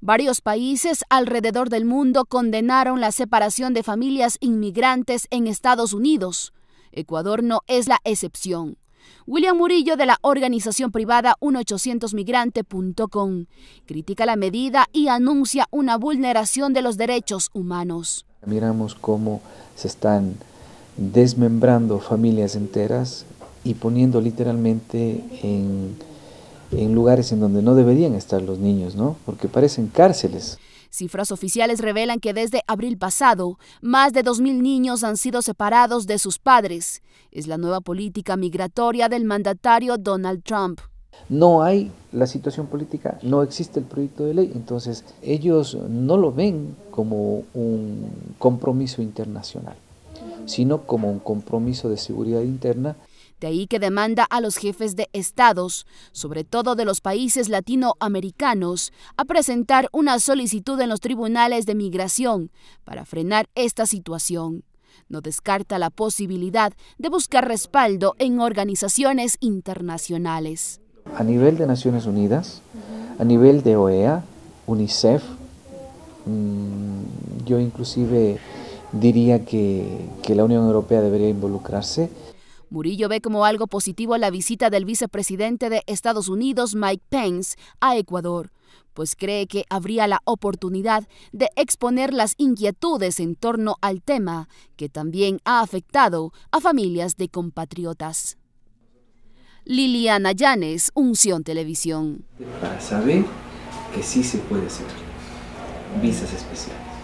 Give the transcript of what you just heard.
Varios países alrededor del mundo condenaron la separación de familias inmigrantes en Estados Unidos. Ecuador no es la excepción. William Murillo de la organización privada 1800migrante.com critica la medida y anuncia una vulneración de los derechos humanos. Miramos cómo se están desmembrando familias enteras y poniendo literalmente en en lugares en donde no deberían estar los niños, ¿no? Porque parecen cárceles. Cifras oficiales revelan que desde abril pasado, más de 2.000 niños han sido separados de sus padres. Es la nueva política migratoria del mandatario Donald Trump. No hay la situación política, no existe el proyecto de ley, entonces ellos no lo ven como un compromiso internacional, sino como un compromiso de seguridad interna. De ahí que demanda a los jefes de estados, sobre todo de los países latinoamericanos, a presentar una solicitud en los tribunales de migración para frenar esta situación. No descarta la posibilidad de buscar respaldo en organizaciones internacionales. A nivel de Naciones Unidas, a nivel de OEA, UNICEF, mm, yo inclusive diría que, que la Unión Europea debería involucrarse. Murillo ve como algo positivo la visita del vicepresidente de Estados Unidos, Mike Pence, a Ecuador, pues cree que habría la oportunidad de exponer las inquietudes en torno al tema, que también ha afectado a familias de compatriotas. Liliana Llanes, Unción Televisión. Para saber que sí se puede hacer visas especiales.